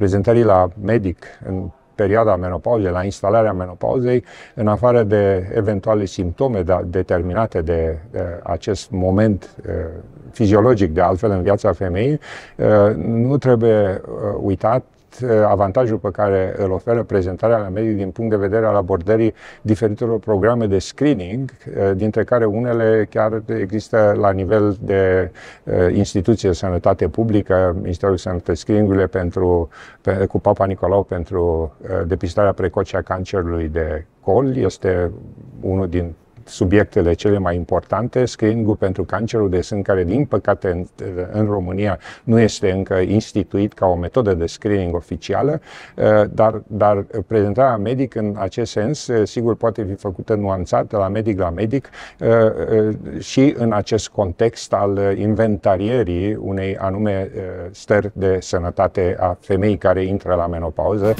prezentării la medic în perioada menopauzei, la instalarea menopauzei, în afară de eventuale simptome da, determinate de, acest moment uh, fiziologic, de altfel, în viața femeii, uh, nu trebuie uh, uitat Uh, avantajul pe care îl oferă prezentarea la medii din punct de vedere al abordării diferitelor programe de screening, uh, dintre care unele chiar există la nivel de uh, instituție de sănătate publică, Ministerul Sănătății Screeningurile pentru, pe, cu Papa Nicolau pentru depistarea precoce a cancerului de col, este unul din subiectele cele mai importante, screening pentru cancerul de sân, care din păcate în, în România nu este încă instituit ca o metodă de screening oficială, eh, dar, dar prezentarea medic în acest sens, eh, sigur, poate fi făcută nuanțată la medic la medic eh, și în acest context al inventarierii unei anume stări de sănătate a femeii care intră la menopauză.